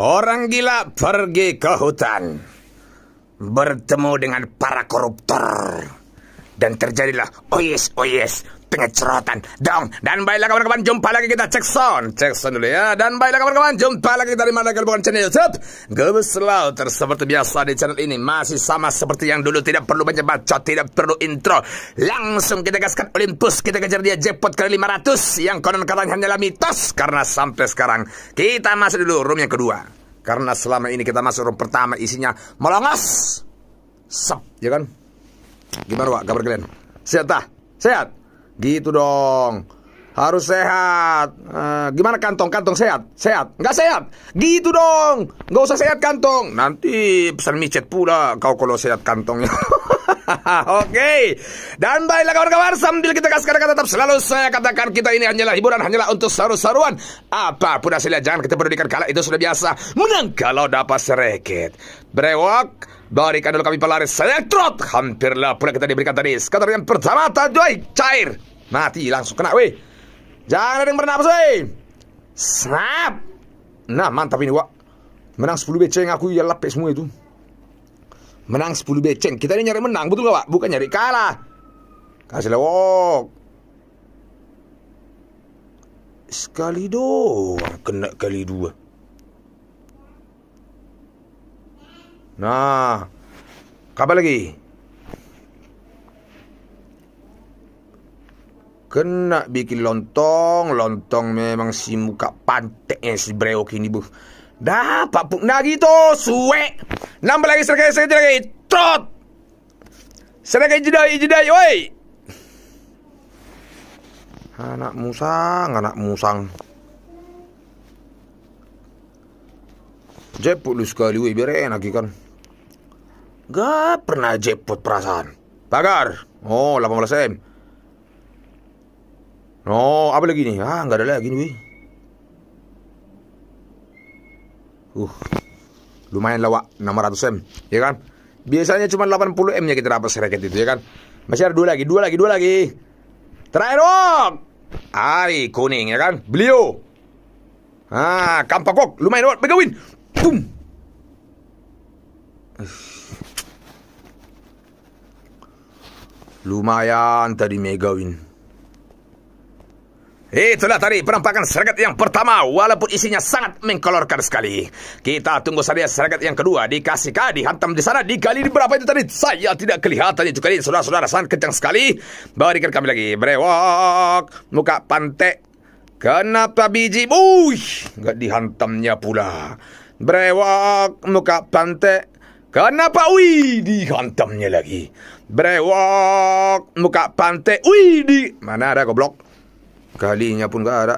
Orang gila pergi ke hutan bertemu dengan para koruptor dan terjadilah oyes oyes pengecerotan dong dan baiklah kawan-kawan jumpa lagi kita cek sound cek sound dulu ya dan baiklah kawan-kawan jumpa lagi dari mana kalau bukan channel YouTube gue selalu seperti biasa di channel ini masih sama seperti yang dulu tidak perlu banyak baca tidak perlu intro langsung kita gaskan Olympus kita kejar dia jackpot kali 500 yang konon katanya hanyalah mitos karena sampai sekarang kita masuk dulu room yang kedua karena selama ini kita masuk room pertama isinya melongos sep ya kan Gimana Wak kabar kalian? Sehat tah? Sehat? Gitu dong harus sehat. Uh, gimana kantong? Kantong sehat? Sehat? Nggak sehat? Gitu dong. Nggak usah sehat kantong. Nanti pesan micet pula kau kalau sehat kantongnya. Oke. Okay. Dan baiklah kawan-kawan, sambil kita kasih kata tetap selalu saya katakan kita ini hanyalah hiburan, hanyalah untuk seru-seruan. Apapun hasilnya, jangan kita pedulikan kalah itu sudah biasa. Menang kalau dapat sereket. Brewok, Berikan dulu kami pelaris selektrot. Hampirlah pula kita diberikan tadi. Skater yang pertama tadi cair. Mati langsung kena weh. Jangan ada yang bernapas weh. Snap. Nah mantap ini wak. Menang 10 beceng aku ya lapis semua itu. Menang 10 beceng. Kita ini nyari menang betul gak wak? Bukan nyari kalah. Kasih lewok. Sekali doang kena kali dua. Nah, apa lagi? Kena bikin lontong. Lontong memang si muka pantai eh, si breo kini Bu. Dapat pun. Nah gitu. Suwe. Nambah lagi serakai serakai lagi. Trot. Serakai jedai jedai. Oi. Anak musang. Anak musang. Jeput lu sekali. Oi, biar enak kan. Gak pernah jackpot perasaan. Pagar. Oh, 18 M. oh apa lagi nih? Ah, nggak ada lagi nih. Uh, lumayan lah, Wak. 600 M, ya kan? Biasanya cuma 80 M-nya kita dapat sereket itu, ya kan? Masih ada dua lagi, dua lagi, dua lagi. Terakhir, Wak. Ari kuning, ya kan? Beliau. Ah, kampakok. Lumayan, Wak. Pegawin! Boom. Uh. Lumayan tadi megawin. Itulah tadi penampakan seragat yang pertama walaupun isinya sangat mengkolorkan sekali. Kita tunggu saja seragat yang kedua dikasih kah dihantam di sana digali di berapa itu tadi saya tidak kelihatan itu kali saudara-saudara sangat kencang sekali. Berikan kami lagi brewok muka pantek kenapa biji buih nggak dihantamnya pula. Brewok muka pantek kenapa wih dihantamnya lagi. Brewok Muka pantai Wih di Mana ada goblok Kalinya pun gak ada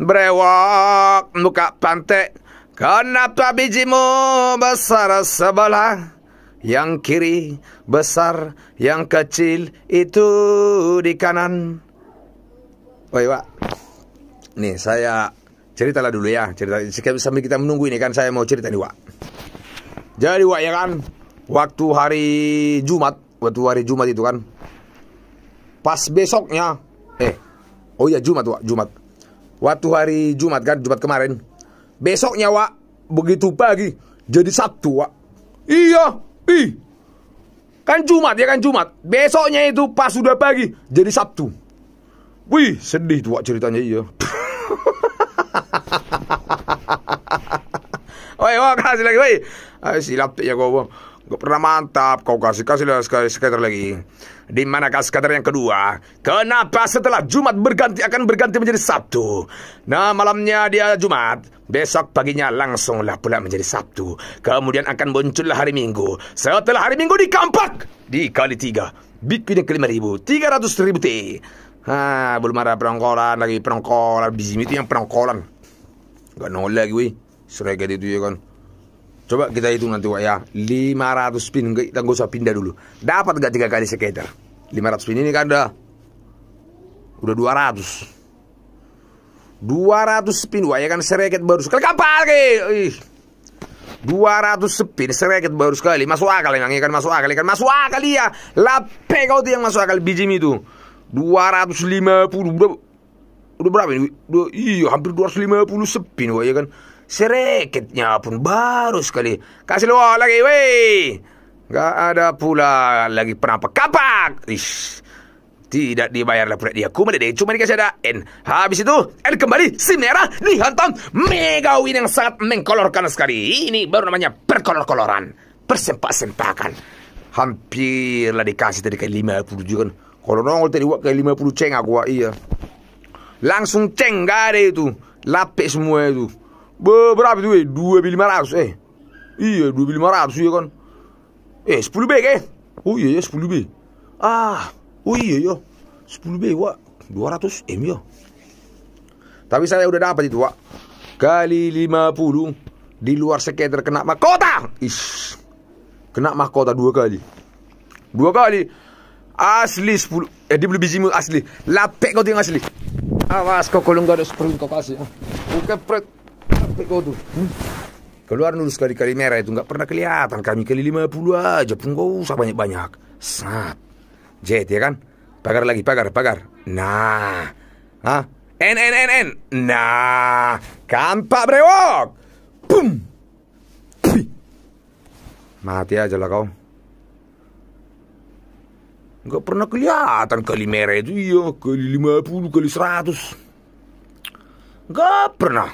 Brewok Muka pantai Kenapa bijimu besar sebelah Yang kiri besar Yang kecil itu di kanan Oi pak Nih saya ceritalah dulu ya cerita sambil kita menunggu ini kan saya mau cerita nih pak jadi pak ya kan waktu hari Jumat waktu hari Jumat itu kan pas besoknya eh oh ya Jumat Wak Jumat waktu hari Jumat kan Jumat kemarin besoknya Wak begitu pagi jadi Sabtu Wak iya ih kan Jumat ya kan Jumat besoknya itu pas sudah pagi jadi Sabtu wih sedih tuh Wak ceritanya iya Woi, wah kasih lagi, woi. Ah, silap ya kau, Gue pernah mantap, kau kasih-kasih skater lagi. Di manakah skater yang kedua? Kenapa setelah Jumat berganti akan berganti menjadi Sabtu? Nah, malamnya dia Jumat, besok paginya langsunglah pula menjadi Sabtu. Kemudian akan muncullah hari Minggu. Setelah hari Minggu dikampak, kali tiga. Bikin yang kelima ribu, tiga ratus ribu T. Ah, belum ada perongkolan lagi, perongkolan. Bizim itu yang perongkolan. Gak nol lagi, wih. Serega itu ya kan. Coba kita hitung nanti Wak ya. 500 pin kita gak usah pindah dulu. Dapat gak tiga kali skater? 500 pin ini kan udah udah 200. 200 pin Wak ya kan sereket baru sekali kapal ke. 200 spin sereket baru sekali masuk akal yang ikan masuk akal ikan masuk akal ya lape kau tuh yang masuk akal bijim itu 250 udah udah berapa ini? iya hampir 250 spin wah ya kan. Sereketnya pun baru sekali. Kasih luar lagi, weh. Gak ada pula lagi penampak kapak. Ish. Tidak dibayar lah pula dia. Aku dia? cuma dikasih ada N. Habis itu, N kembali. Si merah dihantam. Mega win yang sangat mengkolorkan sekali. Ini baru namanya perkolor-koloran. Persempak-sempakan. Hampirlah dikasih tadi kayak 50 juga. Kan. Kalau nongol tadi buat kayak 50 ceng aku. Iya. Langsung ceng gak ada itu. Lapis semua itu berapa e? e itu? Eh, e ratus eh. Iya, dua ratus ya kan. Eh, sepuluh B eh. Oh iya sepuluh B. Ah, oh iya yo sepuluh B dua ratus M yo Tapi saya udah dapat itu, wa Kali lima puluh di luar skater kena mahkota. Ish. Kena mahkota dua kali. Dua kali. Asli sepuluh Eh dia beli bijimu asli Lapek kau tinggal asli Awas kau kalau enggak ada sepuluh kau kasih ah. Bukan pret sampai kau tuh. Hmm? Keluar dulu sekali-kali merah itu nggak pernah kelihatan. Kami kali 50 aja pun gak usah banyak-banyak. Sat, Jet ya kan? Pagar lagi, pagar, pagar. Nah. Hah? N, N, N, N. Nah. Kampak brewok. Pum. Mati aja lah kau. Nggak pernah kelihatan kali merah itu. Iya, kali 50, kali 100. Nggak pernah.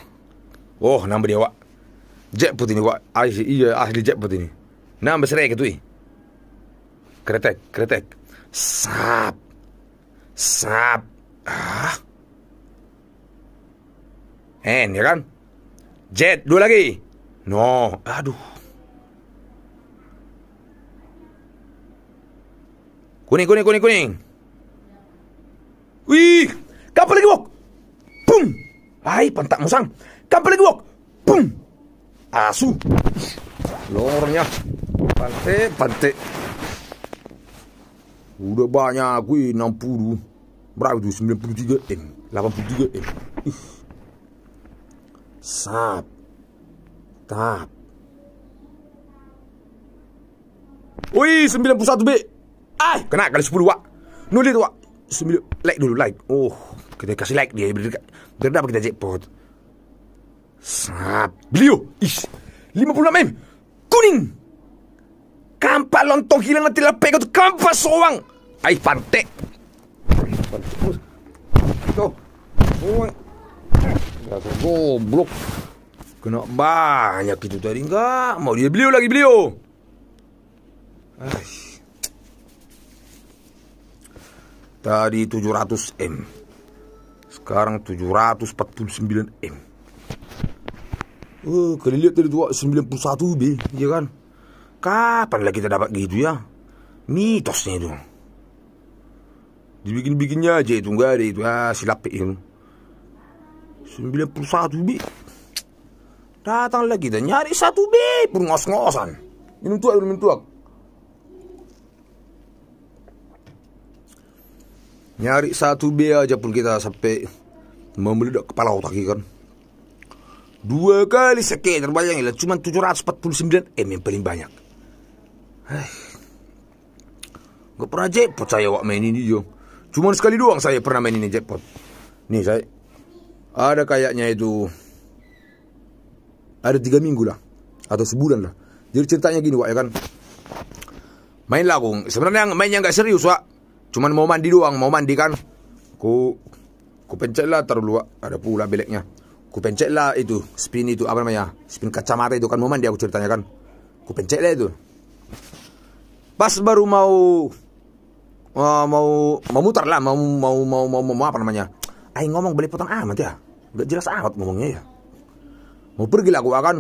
Oh, nama dia awak. Jack putih ni awak. Ahli, ahli Jack putih ni. Nama serai ke tu ni? Eh? Keretek, keretek. Sap. Sap. Ah. And, ya kan? Jet, dua lagi. No. Aduh. Kuning, kuning, kuning, kuning. Wih. Kapal lagi, Wok. Pum. ay, pantak musang. ¡Cámpale, kan Duoc! ¡Pum! ¡Azú! ¡Lorña! ¡Parte, parte! ¡Ure baña, güey, eh, nampuru! ¡Bravo, tú, si me putiga, en! ¡La va putiga, en! ¡Sap! ¡Tap! ¡Uy, si me puso a tu ¡Ay! ¡Cana, cale, si puro, wa! ¡No le doy! Sembilan like dulu like. Oh, kita kasih like dia. Berdekat. Berdekat kita jackpot. Sablio! beliau. Lima puluh enam Kuning. Kampak lontong hilang nanti lah pegot kampak soang. Ay, pantek. Tuh! Soang. Dasar goblok. Kena banyak itu tadi enggak. Mau dia beliau lagi beliau. Ay. Tadi 700M. Sekarang 749M. Uh, kali lihat dari puluh 91 B, ya kan? Kapan lagi kita dapat gitu ya? Mitosnya itu. Dibikin-bikinnya aja itu enggak ada itu. Ah, silap itu. 91 B. Datang lagi dan nyari satu B pun ngos-ngosan. Minum tuak, minum tuak. Nyari satu B aja pun kita sampai membeludak kepala otak iya kan. Dua kali sekian terbayang ya, cuma 749 M yang paling banyak. nggak pernah jackpot saya wak main ini jong. Cuma sekali doang saya pernah main ini jackpot. Nih saya ada kayaknya itu ada tiga minggu lah atau sebulan lah. Jadi ceritanya gini wak ya kan. Main lah aku. Sebenarnya mainnya nggak serius wak. Cuman mau mandi doang, mau mandi kan. Ku ku pencet lah taruh wak. Ada pula beleknya lah itu spin itu apa namanya spin kacamata itu kan momen dia aku ceritanya kan lah itu pas baru mau uh, mau mau mutar lah mau mau mau mau, mau, apa namanya Aing ngomong beli potong amat ya nggak jelas amat ngomongnya ya Mau pergi lah aku akan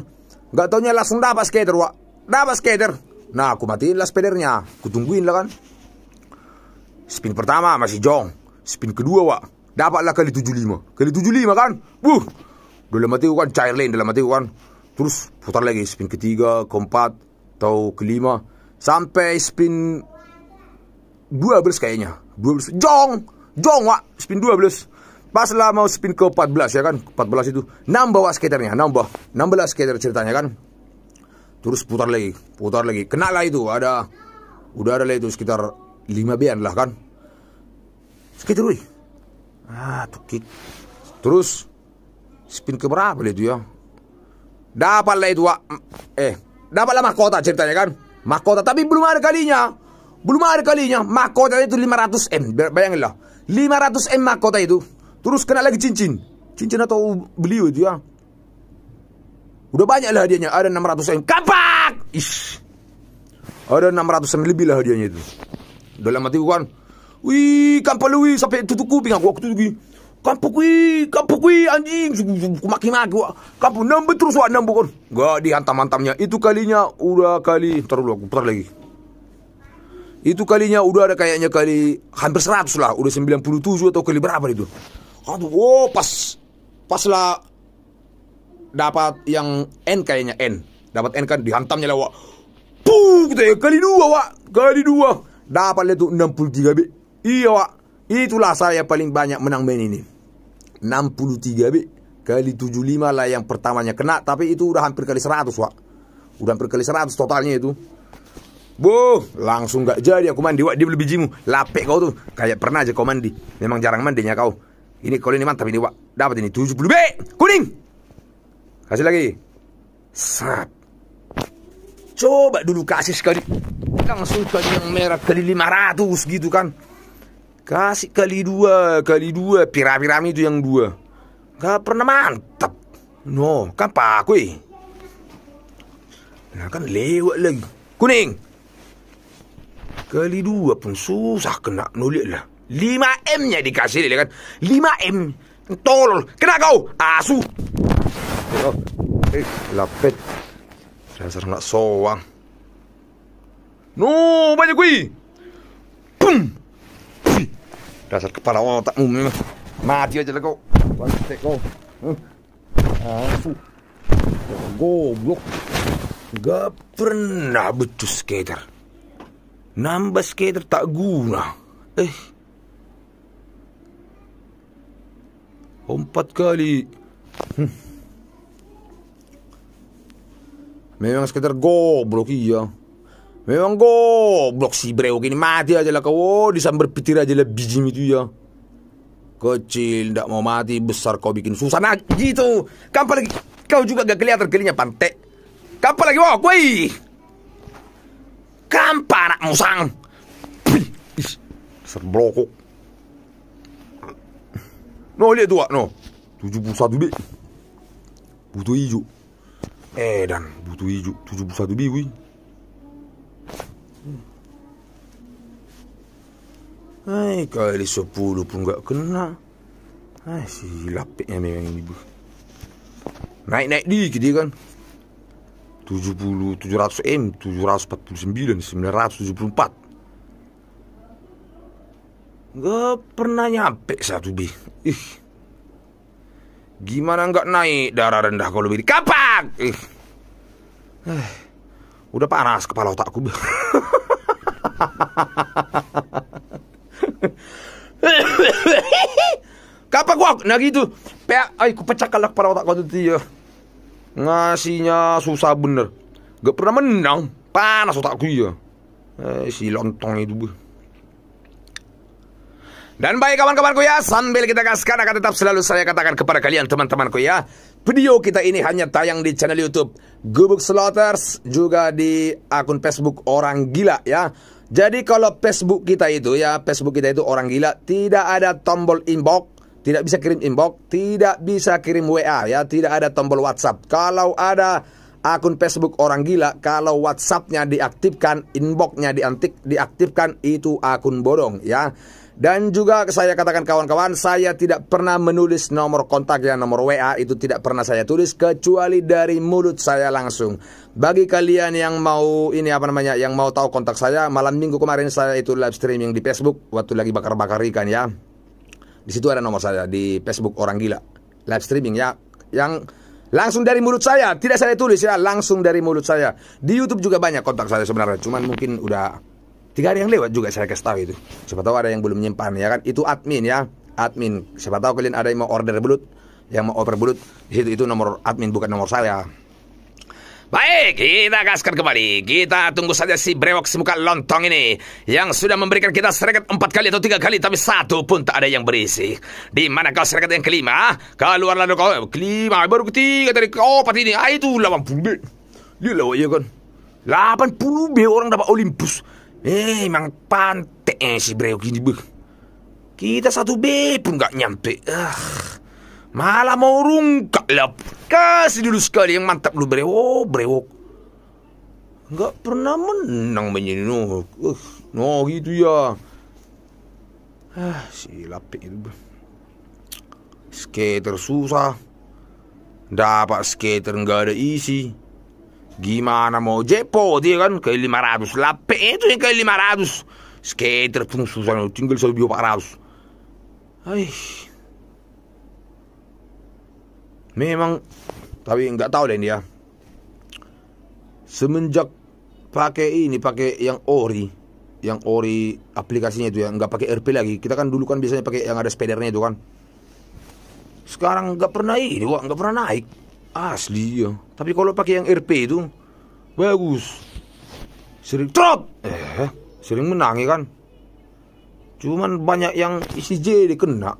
nggak taunya langsung dapat skater wa Dapat skater Nah aku matiin lah spedernya Kutungguin lah kan Spin pertama masih jong Spin kedua wak Dapatlah kali 75 Kali 75 kan Wuh dalam hati kan cair lain dalam hati kan terus putar lagi spin ketiga keempat atau kelima sampai spin dua belas kayaknya dua belas jong jong wak spin dua belas pas lah mau spin ke empat belas ya kan empat belas itu nambah wak skaternya nambah belas skater ceritanya kan terus putar lagi putar lagi kena lah itu ada udah ada lah itu sekitar lima bian lah kan skater wih ah tukik terus Spin ke berapa itu ya? Dapatlah itu Eh, dapatlah mahkota ceritanya kan? Mahkota tapi belum ada kalinya. Belum ada kalinya. Mahkota itu 500 M. Bayangin lah, 500 M mahkota itu. Terus kena lagi cincin. Cincin atau beliau itu ya. Udah banyak lah hadiahnya. Ada 600 M. Kapak! Ish. Ada 600 M lebih lah hadiahnya itu. Dalam hatiku kan. Wih, kampalui Sampai tutup kuping aku. waktu itu. Kampung kui, anjing kui anjing, maki-maki Kampung nambah terus wak nambah kon. Gak dihantam-hantamnya. Itu kalinya udah kali, ntar dulu aku putar lagi. Itu kalinya udah ada kayaknya kali hampir seratus lah, udah sembilan puluh tujuh atau kali berapa itu. Aduh, oh pas pas lah dapat yang N kayaknya N. Dapat N kan dihantamnya lah wak. Puh, gitu ya. kali dua wak, kali dua. Dapat lah tuh tiga B. Iya wak. Itulah saya paling banyak menang main ini. 63 bi kali 75 lah yang pertamanya kena tapi itu udah hampir kali 100 Wak. Udah hampir kali 100 totalnya itu. Boh, langsung gak jadi aku mandi. Wah, dia lebih jimu. Lapek kau tuh. Kayak pernah aja kau mandi. Memang jarang mandinya kau. Ini kalau ini mantap ini, Wak. Dapat ini 70 bi Kuning. Kasih lagi. Sat. Coba dulu kasih sekali. Langsung kali yang merah kali 500 gitu kan. Kasih kali dua, kali dua, piram-piram itu yang dua. Gak pernah mantap. No, kan paku eh. Nah kan lewat lagi. Kuning. Kali dua pun susah kena nulis lah. lima m nya dikasih dia kan. 5M. Tolol. Kena kau. Asu. Oh, eh, lapet. Dasar nak soang. No, banyak kuih. Pum. Dasar kepala orang tak umum mm, mm. Mati aja lah eh. kau Bantek kau Asu Goblok Gak pernah betul skater Nambah skater tak guna Eh Empat kali hm. Memang skater goblok iya Memang goblok si Breo gini mati aja lah kau. Oh, disambar petir aja lah biji itu ya. Kecil ndak mau mati, besar kau bikin susah. Nah gitu. Kapan lagi? Kau juga gak kelihatan kelinya pantek. Kapan lagi wak, woi? Kampar anak musang. Serblokok. No, lihat tuh, no. 71 B. Butuh hijau. Eh, dan butuh hijau. 71 B, wih. Hai kali sepuluh pun gak kena Hai si lapiknya memang ini bu Naik-naik dikit dia kan 70 700 M 749 974 Gak pernah nyampe satu B Ih. Gimana nggak naik darah rendah kalau lebih Kapak Ih. Eh. Udah panas kepala otakku Kapag na gitu? Pe, ay, kalak para otak kau tu ya. susah bener. Gak pernah menang. Panas otak ya. Eh, si lontong itu. bu. Dan baik kawan-kawanku ya, sambil kita gaskan akan tetap selalu saya katakan kepada kalian teman-temanku ya. Video kita ini hanya tayang di channel YouTube Gubuk Slaughters, juga di akun Facebook Orang Gila ya. Jadi kalau Facebook kita itu ya Facebook kita itu orang gila tidak ada tombol inbox, tidak bisa kirim inbox, tidak bisa kirim WA ya, tidak ada tombol WhatsApp. Kalau ada akun Facebook orang gila, kalau WhatsAppnya diaktifkan, inboxnya diantik diaktifkan itu akun bodong ya. Dan juga saya katakan kawan-kawan, saya tidak pernah menulis nomor kontak yang nomor WA itu tidak pernah saya tulis kecuali dari mulut saya langsung. Bagi kalian yang mau ini apa namanya, yang mau tahu kontak saya, malam minggu kemarin saya itu live streaming di Facebook waktu lagi bakar-bakar ikan ya. Di situ ada nomor saya di Facebook orang gila. Live streaming ya yang Langsung dari mulut saya, tidak saya tulis ya, langsung dari mulut saya. Di YouTube juga banyak kontak saya sebenarnya, cuman mungkin udah Tiga hari yang lewat juga saya kasih tahu itu. Siapa tahu ada yang belum nyimpan ya kan? Itu admin ya, admin. Siapa tahu kalian ada yang mau order belut, yang mau order belut, itu itu nomor admin bukan nomor saya. Baik, kita gaskan kembali. Kita tunggu saja si brewok semuka lontong ini yang sudah memberikan kita serikat empat kali atau tiga kali, tapi satu pun tak ada yang berisi. Di mana kau serikat yang kelima? Keluarlah kau kelima, baru ketiga dari pati ini. Ah, itu 80 B. Dia lawak ya kan? 80 B orang dapat Olympus. Eh, emang pantek eh, si Breok ini, beh. Kita satu B pun gak nyampe. Ah, malah mau rungkak lah. Kasih dulu sekali yang mantap lu Breok, oh, Breok. Gak pernah menang menjadi no. Uh, no gitu ya. Ah, si lapik itu, beh. Skater susah. Dapat skater nggak ada isi gimana mau jepo dia kan ke 500 lape itu yang ke 500 skater pun susah tinggal 1400 Hai memang tapi nggak tahu deh dia ya. semenjak pakai ini pakai yang ori yang ori aplikasinya itu ya nggak pakai RP lagi kita kan dulu kan biasanya pakai yang ada spedernya itu kan sekarang nggak pernah ini wah nggak pernah naik Asli ya. Tapi kalau pakai yang RP itu bagus. Sering drop, Eh, sering menang ya kan. Cuman banyak yang isi JD kena.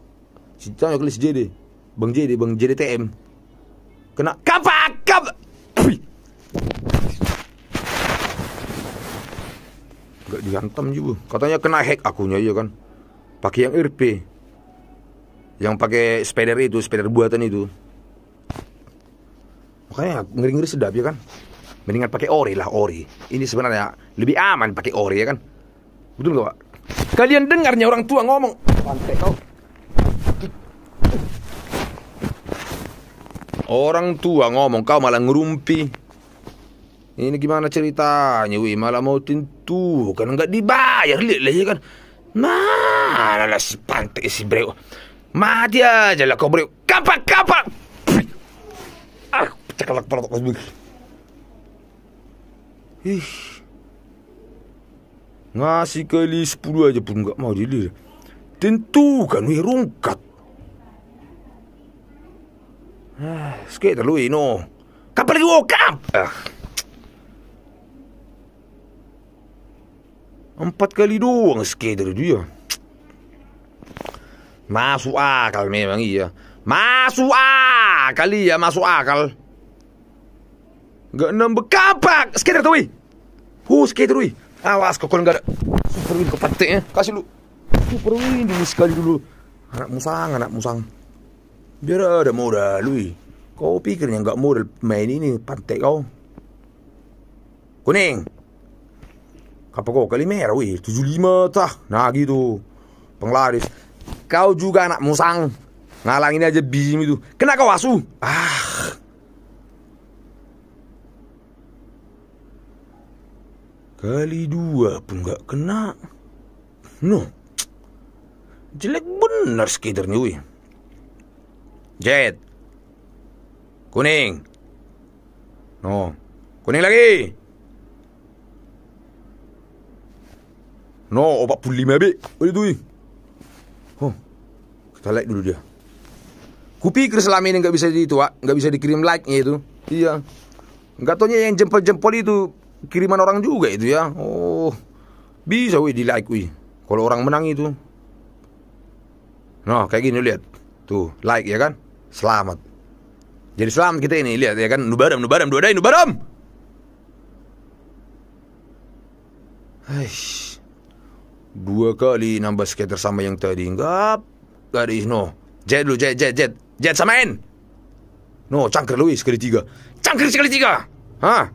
Cintanya kelis JD. Bang JD, Bang TM, Kena kapak kap. Gak dihantam juga. Katanya kena hack akunya iya kan. Pakai yang RP. Yang pakai spider itu, spider buatan itu makanya ngeri-ngeri sedap ya kan mendingan pakai ori lah ori ini sebenarnya lebih aman pakai ori ya kan betul gak pak kalian dengarnya orang tua ngomong pantai kau Orang tua ngomong kau malah ngerumpi Ini gimana ceritanya wih Malah mau tentu kan nggak dibayar Lihatlah ya kan Mana lah si pantai si breo Mati aja lah kau breo Kapak kapak cekelak perut Ih. Ngasih kali 10 aja pun nggak mau jadi, Tentu kan we rungkat. Ah, sikit terlalu ino. Kapan di woke up. Ah. Empat kali doang sikit dari dia. Masuk akal memang iya. Masuk akal iya, masuk akal. Gak nambah kapak. Skater tuh, wih. Uh, skater, wih. Awas kok kalau nggak ada super win kau ya. Kasih lu super win dulu sekali dulu. Anak musang, anak musang. Biar ada modal, wih. Kau pikirnya nggak modal main ini pantai kau. Kuning. kapa kau kali merah, wih. 75 tah. Nah gitu. Penglaris. Kau juga anak musang. Ngalangin aja bim itu. Kena kau asu. Ah. Kali dua pun gak kena. No. Jelek benar skaternya wih. Jet. Kuning. No. Kuning lagi. No, 45 bek. Boleh tu. Oh. Kita like dulu dia. Kupikir selama ini nggak bisa di itu, bisa dikirim like-nya itu. Iya. Nggak tanya yang jempol-jempol itu kiriman orang juga itu ya. Oh, bisa wih di like wih. Kalau orang menang itu. Nah, kayak gini lihat. Tuh, like ya kan? Selamat. Jadi selamat kita ini lihat ya kan nubaram nubaram dua day nubaram. Aish. Dua kali nambah skater sama yang tadi Enggak Gak no Jet lu jet jet jet Jet samain No cangkir Luis kali tiga Cangkir sekali tiga Hah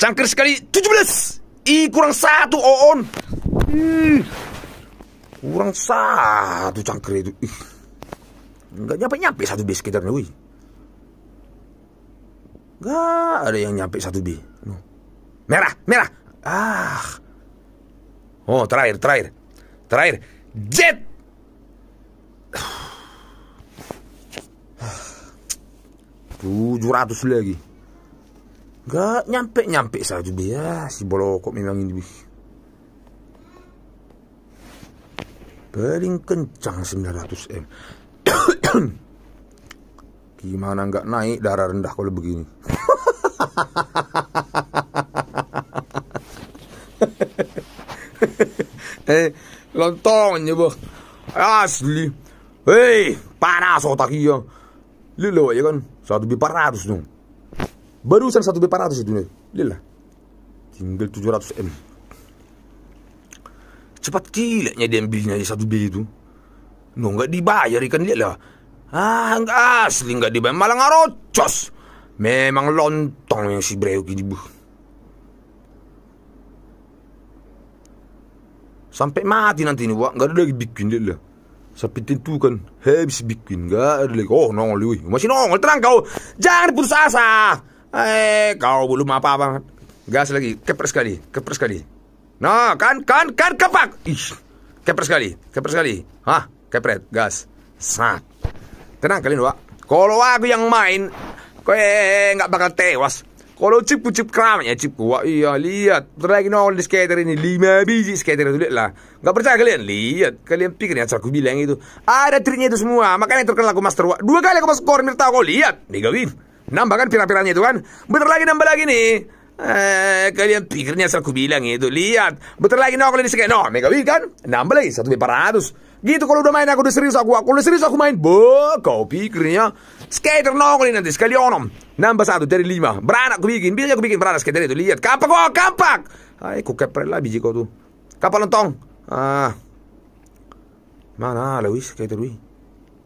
Cangkir sekali 17 I kurang satu on Ih, Kurang satu cangkir itu Ih. Gak nyampe-nyampe satu B sekitarnya wih Gak ada yang nyampe satu B Merah, merah Ah Oh terakhir, terakhir Terakhir Jet Tujuh ratus lagi Gak nyampe-nyampe saja dia si bolokok memang ini. Paling kencang 900 M. Gimana nggak naik darah rendah kalau begini? eh, lontong bu Asli. Hei, eh, panas otak iya. Lu ya kan? Satu bipar ratus dong. Barusan satu B 400 di dunia. lila Tinggal 700 M. Cepat dia ambilnya di satu B itu. No, nggak dibayar ikan lah. Ah, enggak asli nggak dibayar. Malah ngarocos. Memang lontong yang si Breuk ini, Bu. Sampai mati nanti ini, Wak. Nggak ada lagi bikin dia lah. Sampai tentukan habis bikin. Nggak ada lagi. Oh, nongol, wih. Masih nongol. terang kau. Jangan putus asa. Eh, kau belum apa-apa. Gas lagi, keper sekali, keper sekali. Nah, kan, kan, kan, kepak. Ih, keper sekali, keper sekali. Hah, kepret, gas. Sat. Tenang kalian, Pak. Kalau aku yang main, kau eh, nggak bakal tewas. Kalau chip chip keramnya cip gua iya lihat terakhir All di skater ini lima biji skater itu lihat lah nggak percaya kalian lihat kalian pikir ya aku bilang itu ada triknya itu semua makanya terkenal aku master dua kali aku masuk corner tahu kau lihat mega wave Nambah kan pirang-pirangnya itu kan? Bentar lagi nambah lagi nih. Eh, kalian pikirnya asal aku bilang itu lihat bentar lagi nongol di disekai. no nah, mega win kan nambah lagi satu ratus gitu kalau udah main aku udah serius aku aku udah serius aku main bo kau pikirnya skater nongolin nanti sekali onom nambah satu dari lima beranak aku bikin bisa aku bikin beranak skater itu lihat kapak kok oh, kapak ay kok kepret lah biji kau tuh kapal lontong ah mana lah wih, skater wih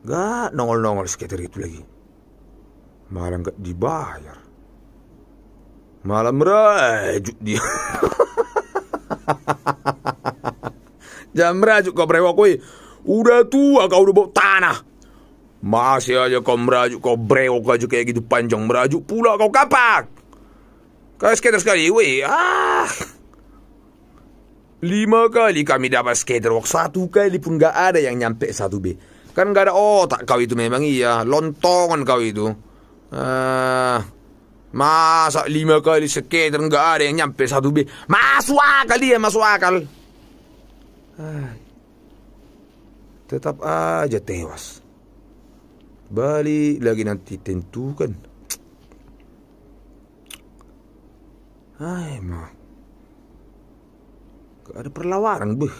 gak nongol nongol skater itu lagi malah nggak dibayar malah merajuk dia jangan merajuk kau brewok woi udah tua kau udah bawa tanah masih aja kau merajuk kau brewok aja kayak gitu panjang merajuk pula kau kapak kau skater sekali woi ah Lima kali kami dapat skater walk Satu kali pun gak ada yang nyampe satu B Kan gak ada otak kau itu memang iya Lontongan kau itu Ah, masa lima kali skater nggak ada yang nyampe satu B. Masuk akal dia, masuk akal. Ay, eh, tetap aja tewas. Bali lagi nanti tentukan. Hai mah. Gak ada perlawanan, beh.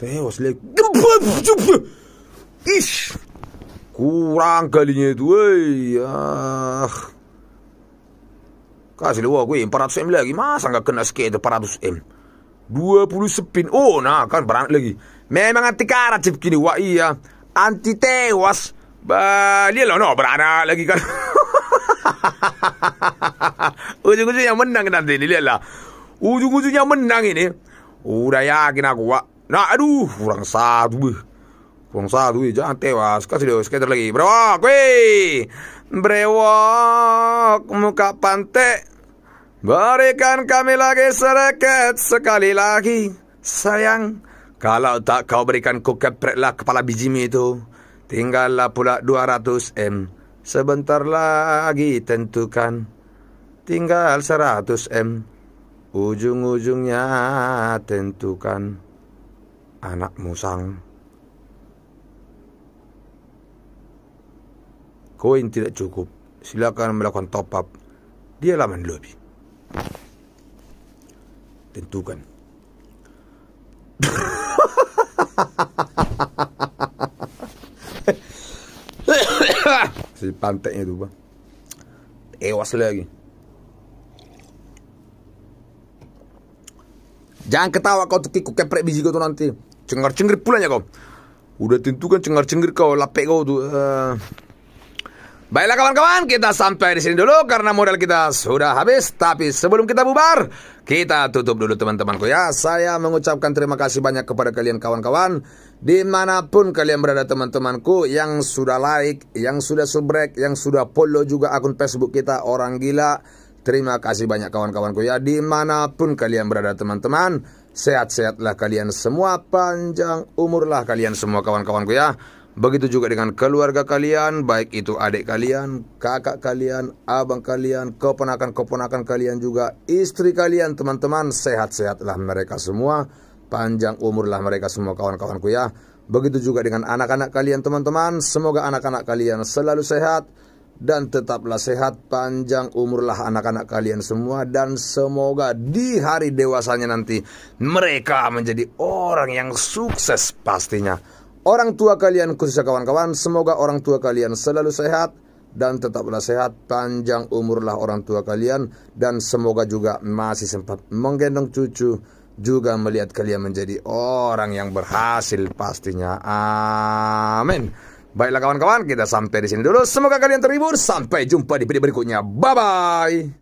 Tewas lagi. Ish. kurang kalinya itu wey. ah. Kasih lewa gue 400M lagi Masa gak kena sikit 400M 20 sepin, Oh nah kan berangkat lagi Memang anti karat cip kini Wah iya Anti tewas dia lah no beranak lagi kan ujung ujung yang menang kan, nanti ini Lihat lah ujung ujung yang menang ini Udah yakin aku wak Nah aduh Kurang satu Pengusaha tuh jangan tewas Kasih dia skater lagi Brewok wey Brewok Muka pantai Berikan kami lagi sereket Sekali lagi Sayang Kalau tak kau berikan ku kepretlah kepala bijimi itu Tinggallah pula 200 M Sebentar lagi tentukan Tinggal 100 M Ujung-ujungnya tentukan Anak musang koin tidak cukup, silakan melakukan top up di halaman lobby. Tentukan. si panteknya itu bang ewas lagi jangan ketawa kau tuh kikuk keprek biji kau tuh nanti cengar cengir pulanya kau udah tentukan cengar cengir kau lapek kau tuh eh. uh... Baiklah kawan-kawan, kita sampai di sini dulu karena modal kita sudah habis. Tapi sebelum kita bubar, kita tutup dulu teman-temanku ya. Saya mengucapkan terima kasih banyak kepada kalian kawan-kawan. Dimanapun kalian berada teman-temanku yang sudah like, yang sudah subrek, yang sudah follow juga akun Facebook kita Orang Gila. Terima kasih banyak kawan-kawanku ya. Dimanapun kalian berada teman-teman. Sehat-sehatlah kalian semua, panjang umurlah kalian semua kawan-kawanku ya. Begitu juga dengan keluarga kalian, baik itu adik kalian, kakak kalian, abang kalian, keponakan-keponakan kalian juga, istri kalian, teman-teman, sehat-sehatlah mereka semua, panjang umurlah mereka semua kawan-kawanku ya. Begitu juga dengan anak-anak kalian teman-teman, semoga anak-anak kalian selalu sehat dan tetaplah sehat, panjang umurlah anak-anak kalian semua dan semoga di hari dewasanya nanti mereka menjadi orang yang sukses pastinya orang tua kalian khususnya kawan-kawan semoga orang tua kalian selalu sehat dan tetaplah sehat panjang umurlah orang tua kalian dan semoga juga masih sempat menggendong cucu juga melihat kalian menjadi orang yang berhasil pastinya amin baiklah kawan-kawan kita sampai di sini dulu semoga kalian terhibur sampai jumpa di video berikutnya bye bye